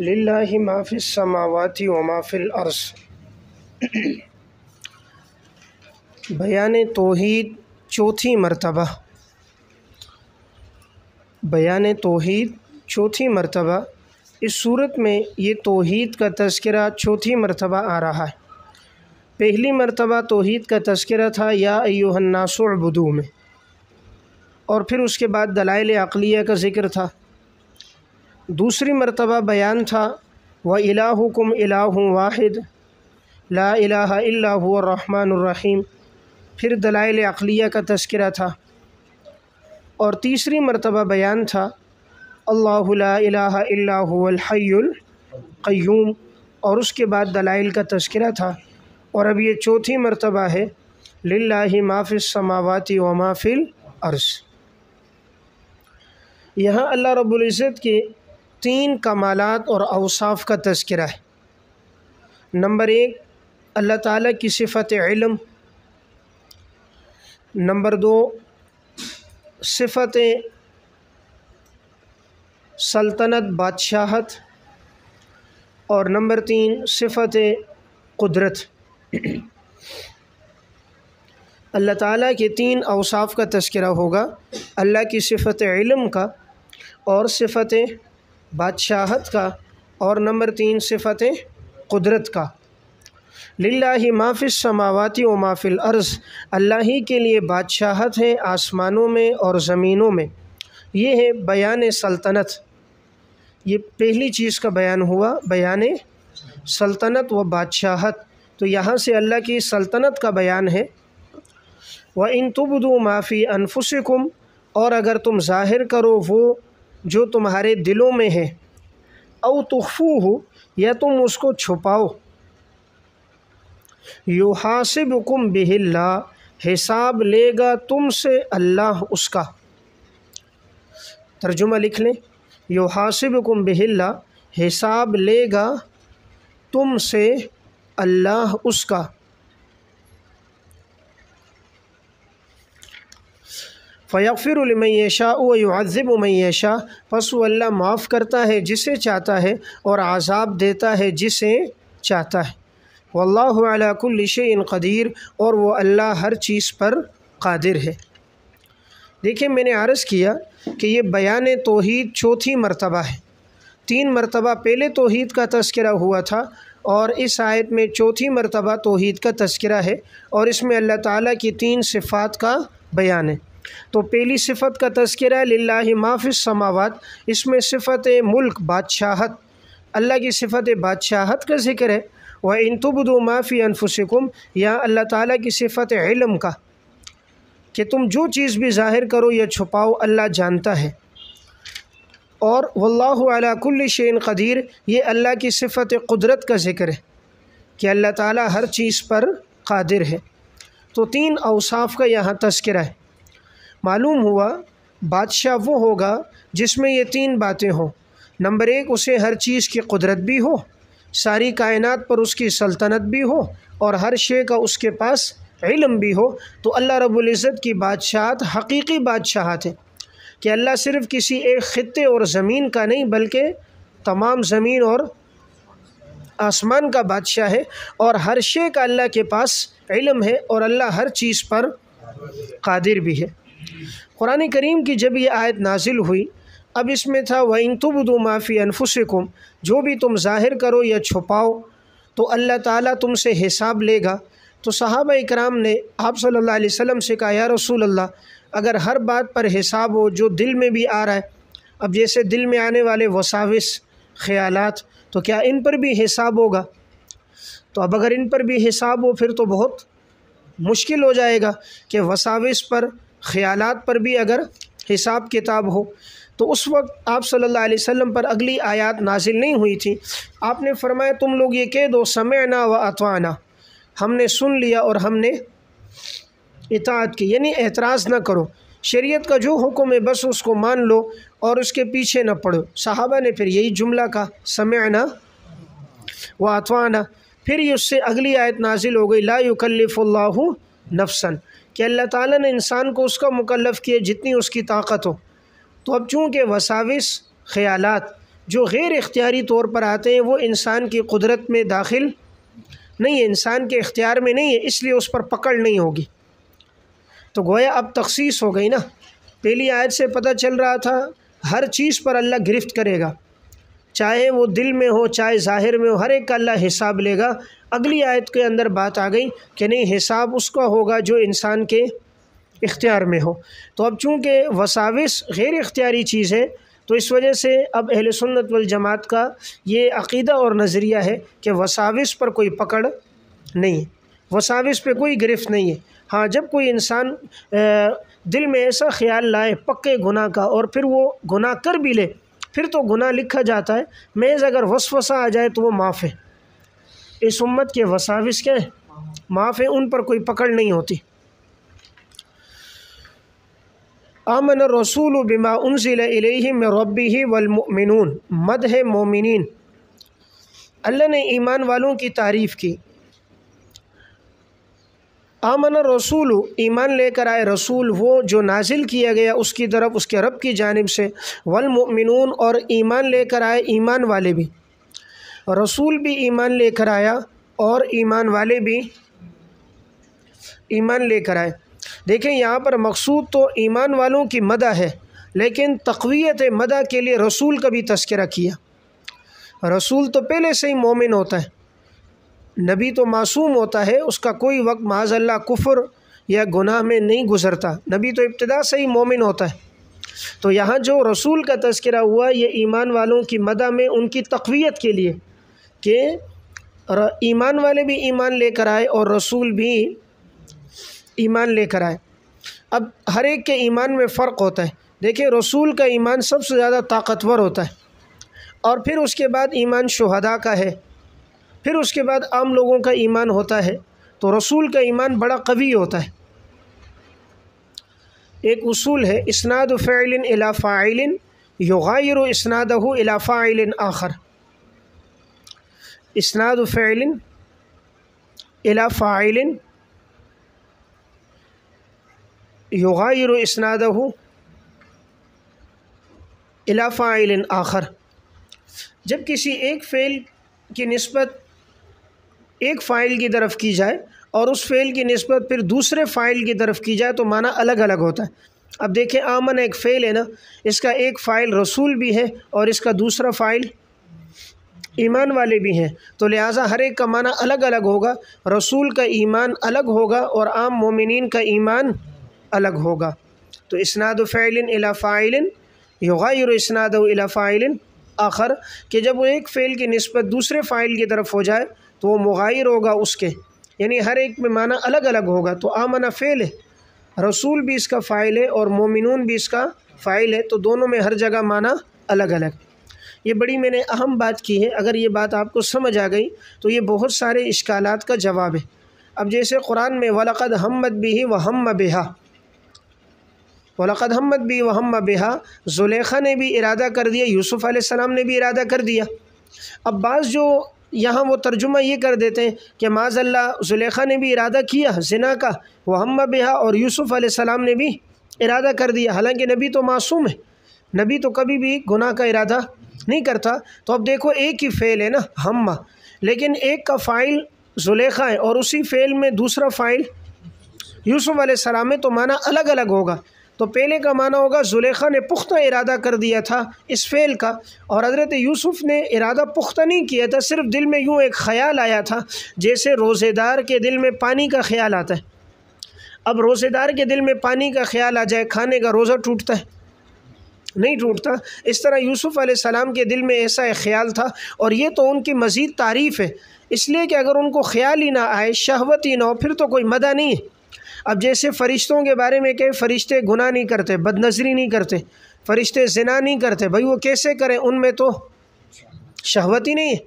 लाही माफिस समावाती व माफ़िल अर्स बयान तोहद चौथी मरतबा बयान तोहद चौथी मरतबा इस सूरत में ये तोहद का तस्करा चौथी मरतबा आ रहा है पहली मरतबा तोहद का तस्करा था या अयोहन्नासबदू में और फिर उसके बाद दलाइल अकलिया का जिक्र था दूसरी मरतबा बयान था व इलाहुकुम इलाहु वाहिद ला इला रहीम फिर दलाइल अखलिया का तस्करा था और तीसरी मरतबा बयान था अल्लाहल्लाहल्है्यूम और उसके बाद दलाइल का तस्करा था और अब ये चौथी मरतबा है लाही माफिस समावती व माफिल अर्स यहाँ अल्लाह रब्ज़त की तीन कमालत और अवसाफ़ का तस्करा है नंबर एक अल्लाह ताला की सिफत इलम नंबर दो सिफत सल्तनत बादशाहत और नंबर तीन सिफत कुदरत अल्लाह ताला के तीन अवसाफ़ का तस्करा होगा अल्लाह की सिफत इलम का और सिफत बादशाहत का और नंबर तीन सिफत कुदरत का लिल्ला माफिस समावती व माफिल अर्ज़ अल्लाह ही के लिए बादशाहत है आसमानों में और ज़मीनों में ये है बयान सल्तनत ये पहली चीज़ का बयान हुआ बयान सल्तनत व बादशाहत तो यहाँ से अल्लाह की सल्तनत का बयान है व इन तुबदू माफ़ी अनफुसकुम और अगर तुम ज़ाहिर करो वो जो तुम्हारे दिलों में है औ तखफ़ू हो या तुम उसको छुपाओ कुम बिहिल्ला हिसाब लेगा तुमसे अल्लाह उसका तर्जुमा लिख लें युहासिबुकुम बिहिल्ला हिसाब लेगा तुमसे अल्लाह उसका फ़िरमैशा वज़िबमैशा पस वो अल्लाह माफ़ करता है जिसे चाहता है और आज़ाब देता है जिसे चाहता है इन कदीर और वह अल्लाह हर चीज़ पर कादिर है देखिए मैंने आरज़ किया कि यह बयान तोहद चौथी मरतबा है तीन मरतबा पहले तोहद का तस्करा हुआ था और इस आयत में चौथी मरतबा तोहद का तस्करा है और इसमें अल्लाह ताली की तीन सिफ़ात का बयान है तो पहली सिफत का तस्करा ला माफ़ समावत इसमें सिफत मुल्क बादशाहत अल्लाह की सिफत बादशाहत का जिक्र है वह तुबदो माफ़ी अनफुसकुम या अल्लाह ताला की सिफत इलम का कि तुम जो चीज़ भी ज़ाहिर करो या छुपाओ अल्लाह जानता है और वल्लाकुल्ल शेन कदीर ये अल्लाह की सिफत कुदरत का जिक्र है कि अल्लाह ताला हर चीज़ पर कादिर है तो तीन अवसाफ़ का यहाँ तस्करा है मालूम हुआ बादशाह वो होगा जिसमें ये तीन बातें हों नंबर एक उसे हर चीज़ की कुदरत भी हो सारी कायनात पर उसकी सल्तनत भी हो और हर शे का उसके पास इलम भी हो तो अल्लाह रबुल्ज़त की बादशाहत हकीकी बादशाहत है कि अल्लाह सिर्फ़ किसी एक ख़त्े और ज़मीन का नहीं बल्कि तमाम ज़मीन और आसमान का बादशाह है और हर शे का अल्लाह के पास इलम है और अल्लाह हर चीज़ पर कादिर भी है कुरान करीम की जब यह आयत नाजिल हुई अब इसमें था व इंतबदो माफ़ी अनफुसकुम जो भी तुम ज़ाहिर करो या छुपाओ तो अल्लाह ताला तुमसे हिसाब लेगा तो साहब इकराम ने आप सल्लल्लाहु अलैहि वसल्लम से कहा या रसूल अल्लाह अगर हर बात पर हिसाब हो जो दिल में भी आ रहा है अब जैसे दिल में आने वाले वसाविस ख़्यालात तो क्या इन पर भी हिसाब होगा तो अब अगर इन पर भी हिसाब हो फिर तो बहुत मुश्किल हो जाएगा कि वसाविस पर ख़्याल पर भी अगर हिसाब किताब हो तो उस वक्त आप सल्लल्लाहु अलैहि वसल्लम पर अगली आयत नाजिल नहीं हुई थी आपने फरमाया तुम लोग ये कह दो समय ना व अतवाना हमने सुन लिया और हमने इतात की यानी एतराज़ ना करो शरीयत का जो हुक्म है बस उसको मान लो और उसके पीछे ना पड़ो साहबा ने फिर यही जुमला कहा समय ना व अतवाना फिर उससे अगली आयत नाजिल हो गई ला नफसन कि अल्लाह ताला ने इंसान को उसका मुकलफ किया जितनी उसकी ताकत हो तो अब चूँकि वसाविस ख़्याल जो गैर इख्तियारी तौर पर आते हैं वो इंसान की कुदरत में दाखिल नहीं है इंसान के इख्तियार में नहीं है इसलिए उस पर पकड़ नहीं होगी तो गोया अब तखसीस हो गई ना पहली आयत से पता चल रहा था हर चीज़ पर अल्लाह गिरफ्त करेगा चाहे वो दिल में हो चाहे ज़ाहिर में हो हर एक का अल्लाह हिसाब लेगा अगली आयत के अंदर बात आ गई कि नहीं हिसाब उसका होगा जो इंसान के इख्तियार में हो तो अब चूँकि वसाविस गैर इख्तियारी चीज़ है तो इस वजह से अब अहल सुन्नत वल जमात का ये अकीदा और नज़रिया है कि वसाविस पर कोई पकड़ नहीं है वसाविस पर कोई गिरफ्त नहीं है हाँ जब कोई इंसान दिल में ऐसा ख्याल लाए पक्के गुनाह का और फिर वो गुनाह कर भी ले फिर तो गुनाह लिखा जाता है मेज़ अगर वसवसा आ जाए तो वो माफ़ है इस उम्मत के वसाविस के माफ़ है उन पर कोई पकड़ नहीं होती आमन रसूल बिमा उन में रबी ही वलमिन मद है मोमिन अल्लाह ने ईमान वालों की तारीफ़ की आमन रसूल ईमान लेकर आए रसूल वो जो नाजिल किया गया उसकी तरफ उसके रब की जानब से वलमिन और ईमान लेकर आए ईमान वाले भी रसूल भी ईमान लेकर आया और ईमान वाले भी ईमान लेकर आए देखें यहाँ पर मकसूद तो ईमान वालों की मदा है लेकिन तकवीत मदा के लिए रसूल का भी तस्करा किया रसूल तो पहले से ही मोमिन होता है नबी तो मासूम होता है उसका कोई वक्त माजल्ला कुफर या गुनाह में नहीं गुज़रता नबी तो इब्तदा से ही मोमिन होता है तो यहाँ जो रसूल का तस्करा हुआ ये ईमान वालों की मदा में उनकी तकवीत के लिए कि ईमान वाले भी ईमान लेकर आए और रसूल भी ईमान लेकर आए अब हर एक के ईमान में फ़र्क होता है देखिए रसूल का ईमान सबसे ज़्यादा ताकतवर होता है और फिर उसके बाद ईमान शहदा का है फिर उसके बाद आम लोगों का ईमान होता है तो रसूल का ईमान बड़ा कवी होता है एक उसूल है इसनाद फ़ैलिन अला फ़ाइलिन योगायर इसनाद अला फ़ाइलिन आखर इसनाद फ़ैलिन अला फ़ाइलिन योगायर इसनाद अला फ़ाइलिन आखर जब किसी एक फ़ैल की नस्बत एक फ़ाइल की तरफ की जाए और उस फ़ेल की नस्बत फिर दूसरे फ़ाइल की तरफ की जाए तो माना अलग अलग होता है अब देखें आमन एक फ़ेल है ना इसका एक फ़ाइल रसूल भी है और इसका दूसरा फ़ाइल ईमान वाले भी हैं तो लिहाजा हर एक का माना अलग अलग होगा रसूल का ईमान अलग होगा और आम मोमिन का ईमान अलग होगा तो इसनाद फ़ैलिन अला फ़ाइलिन युगर इसनाद अला फ़ाइलिन आखर कि जब वो एक फ़ेल की नस्बत दूसरे फ़ाइल की तरफ हो जाए तो वो मुग़ैर होगा उसके यानी हर एक में माना अलग अलग होगा तो आमना फ़ेल है रसूल भी इसका फ़ाइल है और मोमिनून भी इसका फ़ाइल है तो दोनों में हर जगह माना अलग अलग ये बड़ी मैंने अहम बात की है अगर ये बात आपको समझ आ गई तो ये बहुत सारे इश्काल का जवाब है अब जैसे कुरान में वलक़द हमद भी ही वह हम हम्म बेहा वलक़द हमद भी वह हम हम्म बेहा जुलेखा ने भी इरादा कर दिया यूसुफ़ सलाम ने भी इरादा कर दिया अब बाज़ जो यहाँ वो तर्जुमा ये कर देते हैं कि माजल्ला जुलेखा ने भी इरादा किया जिना का वहम बिहा और यूसुफ़ आसमाम ने भी इरादा कर दिया हालांकि नबी तो मासूम है नबी तो कभी भी गुनाह का इरादा नहीं करता तो अब देखो एक ही फ़ेल है ना हम लेकिन एक का फ़ाइल जुलेखा है और उसी फ़ेल में दूसरा फ़ाइल यूसुफ़ सलाम है तो माना अलग अलग होगा तो पहले का माना होगा जुलेखा ने पुख्ता इरादा कर दिया था इस फ़ेल का और हज़रत यूसुफ ने इरादा पुख्ता नहीं किया था सिर्फ दिल में यूँ एक ख़्याल आया था जैसे रोज़ेदार के दिल में पानी का ख्याल आता है अब रोज़ेदार के दिल में पानी का ख्याल आ जाए खाने का रोज़ा टूटता है नहीं टूटता इस तरह यूसुफ़ सलाम के दिल में ऐसा एक ख्याल था और ये तो उनकी मज़ीद तारीफ़ है इसलिए कि अगर उनको ख्याल ही ना आए शहवत ही ना हो फिर तो कोई मदा नहीं है अब जैसे फ़रिश्तों के बारे में कहे फ़रिश्ते गुना नहीं करते बदनजरी नहीं करते फ़रिश्ते जना नहीं करते भाई वो कैसे करें उनमें तो शहवत ही नहीं है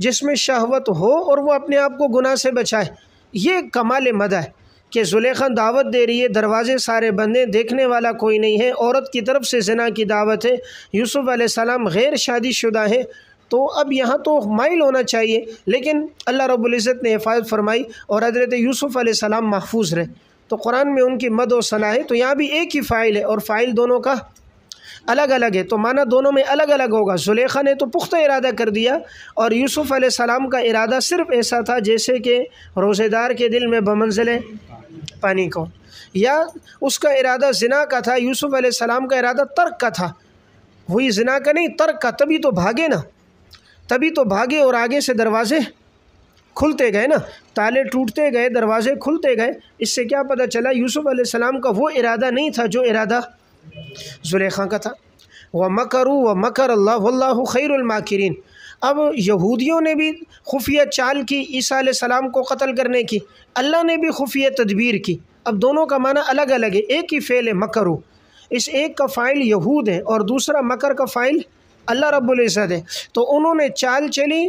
जिसमें शहवत हो और वो अपने आप को गुनाह से बचाए ये कमाल मदा है कि जुलेखा दावत दे रही है दरवाजे सारे बंद हैं देखने वाला कोई नहीं है औरत की तरफ से जना की दावत है यूसुफ़ सलाम गैर शुदा है तो अब यहाँ तो माइल होना चाहिए लेकिन अल्लाह रब्ज़त ने हिफाजत फरमाई और हजरत यूसुफ़ सलाम महफूज रहे तो कुरान में उनकी मद और सना है तो यहाँ भी एक ही फ़ाइल है और फ़ाइल दोनों का अलग अलग है तो माना दोनों में अलग अलग होगा जुलेखा ने तो पुख्ता इरादा कर दिया और यूसुफ़ सलाम का इरादा सिर्फ ऐसा था जैसे कि रोज़ेदार के दिल में बमंजिल पानी को या उसका इरादा जिना का था यूसुफ़ सलाम का इरादा तर्क का था वही जिना का नहीं तर्क का तभी तो भागे ना तभी तो भागे और आगे से दरवाज़े खुलते गए ना ताले टूटते गए दरवाजे खुलते गए इससे क्या पता चला यूसुफ़ सलाम का वो इरादा नहीं था जो इरादा जुलेखा का था व मकरू व मकर अल्लाह वल्लाह खैरमाकरीन अब यहूदियों ने भी खुफिया चाल की ईसा सलाम को कत्ल करने की अल्लाह ने भी खुफिया तदबीर की अब दोनों का माना अलग अलग है एक ही फ़ेल है मकरू इस एक का फ़ाइल यहूद है और दूसरा मकर का फ़ाइल अल्लाह रब्बुल इज़्ज़त है तो उन्होंने चाल चली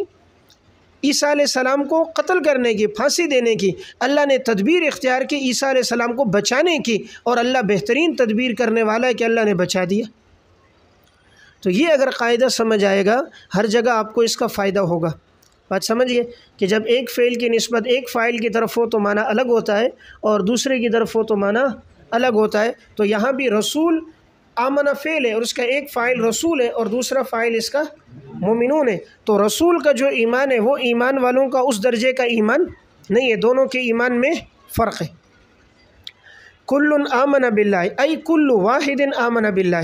ईसा सलाम को कत्ल करने की फांसी देने की अल्लाह ने तदबीर इख्तियार की ईसा सलाम को बचाने की और अल्लाह बेहतरीन तदबीर करने वाला है कि अल्लाह ने बचा दिया तो ये अगर कायदा समझ आएगा हर जगह आपको इसका फ़ायदा होगा बात समझिए कि जब एक फ़ेल की नस्बत एक फ़ाइल की तरफ हो तो माना अलग होता है और दूसरे की तरफ हो तो माना अलग होता है तो यहाँ भी रसूल आमना फ़ेल है और उसका एक फ़ाइल रसूल है और दूसरा फ़ाइल इसका मोमिनों ने तो रसूल का जो ईमान है वो ईमान वालों का उस दर्जे का ईमान नहीं है दोनों के ईमान में फ़र्क है कुल्ल आमन बिल्ला अई कुल्लु वाहिदिन आमन बिल्ला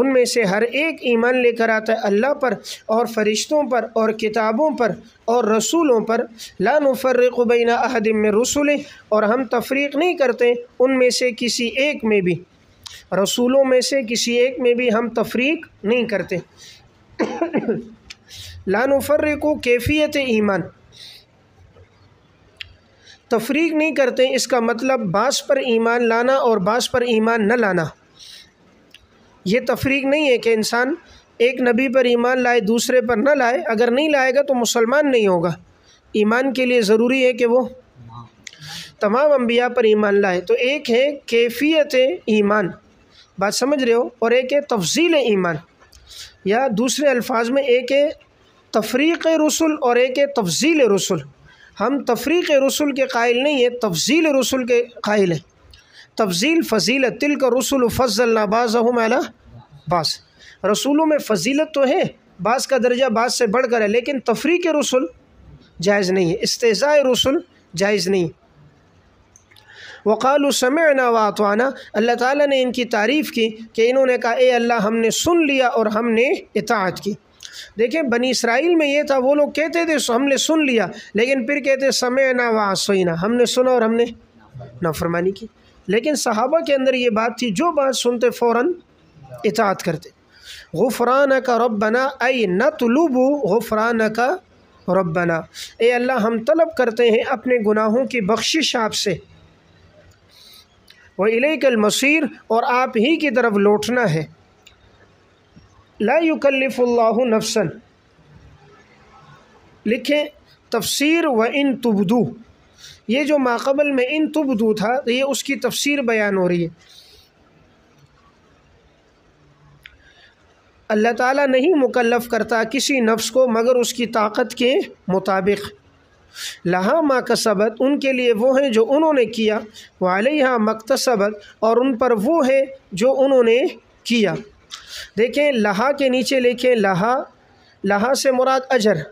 उनमें से हर एक ईमान लेकर आता है अल्लाह पर और फरिश्तों पर और किताबों पर और रसूलों पर लानफ़र्रबैना अहदम में रसूल और हम तफरीक नहीं करते उनमें से किसी एक में भी रसूलों में से किसी एक में भी हम तफरीक नहीं करते लानफ़र को कैफियत ईमान तफरीक नहीं करते इसका मतलब बास पर ईमान लाना और बास पर ईमान न लाना ये तफरीक नहीं है कि इंसान एक नबी पर ईमान लाए दूसरे पर न लाए अगर नहीं लाएगा तो मुसलमान नहीं होगा ईमान के लिए ज़रूरी है कि वो तमाम अम्बिया पर ईमान लाए तो एक है कैफियत ईमान बात समझ रहे हो और एक है तफजील ईमान या दूसरे अल्फाज में एक तफरीक रसुल और एक तफजील रसुल हम तफरीक रसुल के कायल नहीं है तफजील रसुल के कायल हैं तफजील फ़जील तिल का रसुल फ़जल नाबाज अला बास रसूलों में फ़जीलत तो है बास का दर्जा बास से बढ़कर है लेकिन तफरीक रसुल जायज़ नहीं है इस्तेज़ा रसुल जायज़ नहीं वक़ाल समयना वातवाना अल्लाह ताला ने इनकी तारीफ़ की कि इन्होंने कहा ए अल्लाह हमने सुन लिया और हमने इतात की देखें बनी इसराइल में ये था वो लोग कहते थे हमने सुन लिया लेकिन फिर कहते समय ना वासोईना हमने सुना और हमने नाफरमानी की लेकिन सहाबा के अंदर ये बात थी जो बात सुनते फ़ौर इतात करते गुफरान का रबना आई न तलुबू गुफरान का रबना ए अल्लाह हम तलब करते हैं अपने गुनाहों की बख्शिश आपसे व इलेकल मसीर और आप ही की तरफ लौटना है ला नफसन लिखें तफसीर व इन तुबदू ये जो माकबल में इन तुबदू था तो ये उसकी तफसीर बयान हो रही है अल्लाह ताला नहीं मुकल्लफ करता किसी नफ्स को मगर उसकी ताकत के मुताबिक लहा माँ कसबत उनके लिए वो हैं जो उन्होंने किया वालहा मकतसबत और उन पर वो है जो उन्होंने किया देखें लहा के नीचे लिखें लहा लहा से मुराद अजर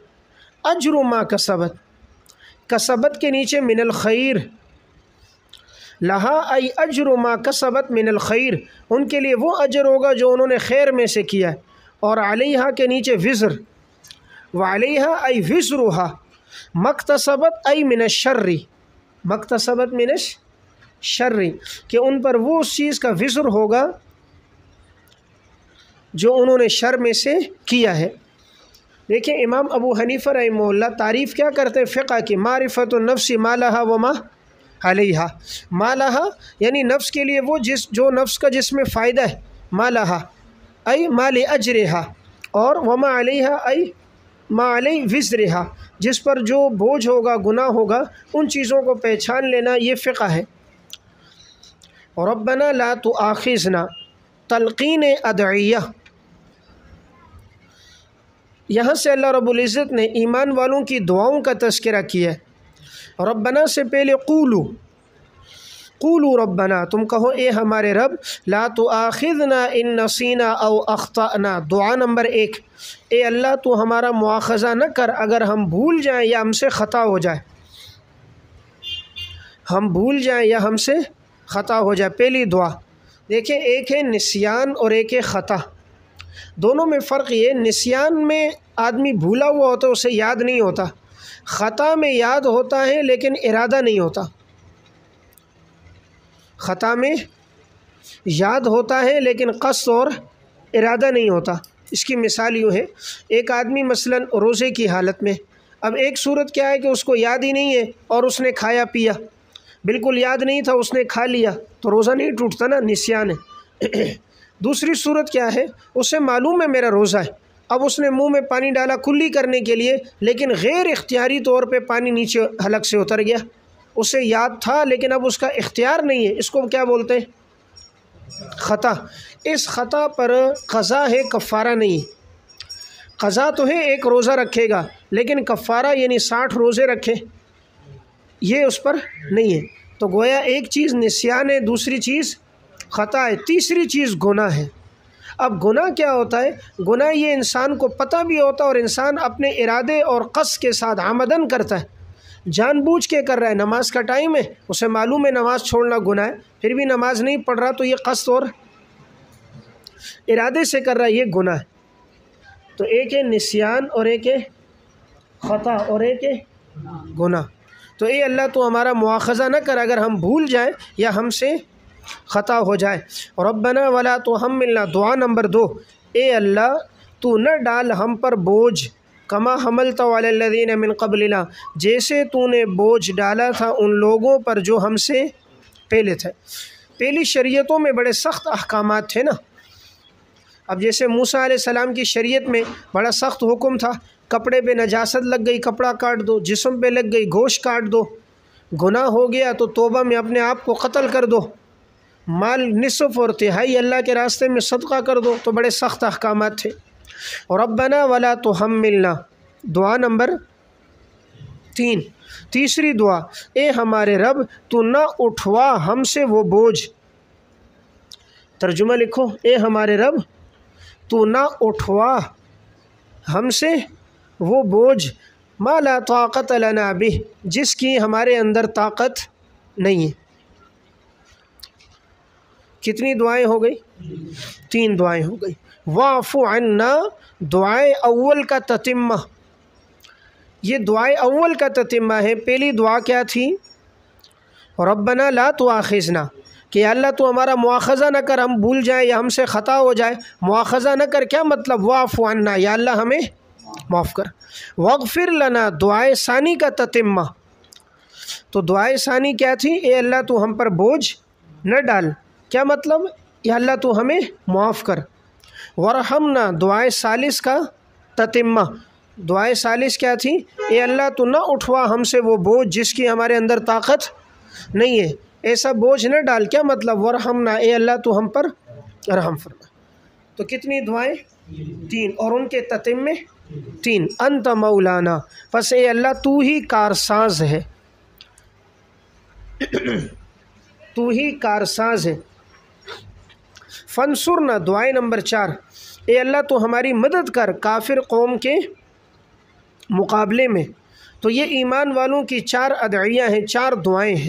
अजर माँ कसबत कसबत के नीचे मिनल खैर लहा आई अजर माँ कसबत मिनल खैर उनके लिए वो अजर होगा जो उन्होंने खैर में से किया और अलिया के नीचे विज्र वालहा आई विज्रहा मकतसबत अई मिन शर्री मकतसबत मिन शर्री कि उन पर वो उस चीज़ का विसर होगा जो उन्होंने शर में से किया है देखिए इमाम अबू हनीफ़ा रही तारीफ़ क्या करते फ़िका की मारफ़त नफ्स माला व माह अलहा माला यानी नफ्स के लिए वो जिस जो नफ्स का जिसमें फ़ायदा है माला अई माल अजरहा और वमा अलहा अई माल विजरहा जिस पर जो बोझ होगा गुना होगा उन चीज़ों को पहचान लेना ये फ़िका है और रबना ला तो आखिजना तलकिन अदैया यहाँ से अल्लाह रबुल्ज़त ने ईमान वालों की दुआओं का तस्करा किया है रबना से पहले कूलू कुलू रबना तुम कहो ए हमारे रब ला तो आखिरना इन नसीना अव अख्ताना दुआ नंबर एक ए अल्लाह तो हमारा मुआखजा न कर अगर हम भूल जाएँ या हमसे ख़ता हो जाए हम भूल जाएँ या हमसे ख़ता हो जाए पहली दुआ देखिए एक है नसीान और एक है ख़ता दोनों में फ़र्क ये नसीान में आदमी भूला हुआ होता है उसे याद नहीं होता ख़ता में याद होता है लेकिन इरादा नहीं होता ख़ता में याद होता है लेकिन कस और इरादा नहीं होता इसकी मिसाल यूँ है एक आदमी मसलन रोज़े की हालत में अब एक सूरत क्या है कि उसको याद ही नहीं है और उसने खाया पिया बिल्कुल याद नहीं था उसने खा लिया तो रोज़ा नहीं टूटता ना निस्यान है दूसरी सूरत क्या है उसे मालूम है मेरा रोज़ा है अब उसने मुंह में पानी डाला कुल्ली करने के लिए लेकिन गैर इख्तियारी तौर पे पानी नीचे हलक से उतर गया उसे याद था लेकिन अब उसका इख्तियार नहीं है इसको क्या बोलते हैं ख़ता इस ख़ता पर क़ज़ा है कफ़ारा नहीं क़ज़ा तो है एक रोज़ा रखेगा लेकिन कफ़ारा यानी साठ रोज़े रखे ये उस पर नहीं है तो गोया एक चीज़ निस्यान है दूसरी चीज़ ख़ता है तीसरी चीज़ गुना है अब गुना क्या होता है गुना ये इंसान को पता भी होता है और इंसान अपने इरादे और कस के साथ आमदन करता है जानबूझ के कर रहा है नमाज का टाइम है उसे मालूम है नमाज छोड़ना गुना है फिर भी नमाज नहीं पढ़ रहा तो ये कस्त और इरादे से कर रहा है ये गुना है तो एक है निस्यान और एक है ख़ता और एक है गुना तो ये अल्लाह तो हमारा मुआखज़ा ना कर अगर हम भूल जाए या हमसे ख़ता हो जाए और अबना वाला तो हम मिलना दुआ नंबर दो ए अल्लाह तू न डाल हम पर बोझ कमा हमल तोदीन मिन कबलना जैसे तूने बोझ डाला था उन लोगों पर जो हमसे पहले थे पहली शरीयतों में बड़े सख्त अहकाम थे ना अब जैसे मूसा सलाम की शरीयत में बड़ा सख्त हुक्म था कपड़े पे नजासत लग गई कपड़ा काट दो जिसम पे लग गई गोश्त काट दो गुनाह हो गया तो तोबा में अपने आप को कत्ल कर दो माल निसफ़ और तिहाई अल्लाह के रास्ते में सदका कर दो तो बड़े सख्त अहकाम थे और रबना वाला तो हम मिलना दुआ नंबर तीन तीसरी दुआ ए हमारे रब तो ना उठवा हमसे वो बोझ तर्जुमा लिखो ए हमारे रब तो ना उठवा हमसे वो बोझ माला ताकत लना भी जिसकी हमारे अंदर ताकत नहीं है कितनी दुआएं हो गई तीन दुआएं हो गई वाफ़ुन्ना दुआ अव्वल का ततिम्मा ये दुआ अव्वल का ततिम्मा है पहली दुआ क्या थी रबना ला तो आखिजना कि अल्लाह तो हमारा मुआखज़ा न कर हम भूल जाए या हमसे ख़ता हो जाए मुआखज़ा न कर क्या मतलब वाफ़ाना या अल्लाह हमें माफ़ कर वगफिर लना दुआए सानी का ततिम्मा तो दुआए सानी क्या थी ए अल्लाह तो हम पर बोझ न डाल क्या मतलब या अल्लाह तो हमें माफ़ कर वरहमना दुआए सालिस का ततिम्मा दुआए सालिस क्या थी ए अल्लाह तो ना उठवा हमसे वो बोझ जिसकी हमारे अंदर ताकत नहीं है ऐसा बोझ ना डाल क्या मतलब वरहमना ए अल्लाह तो हम पर रहम फरमा तो कितनी दुआएं तीन और उनके ततिम्मे तीन अंत मौलाना बस ए अल्लाह तू ही कारसाज है तू ही कारसाज है फनसुर ना दुआए नंबर चार ए अल्लाह तो हमारी मदद कर काफिर कौम के मुकाबले में तो ये ईमान वालों की चार अदाइयाँ हैं चार दुआएँ हैं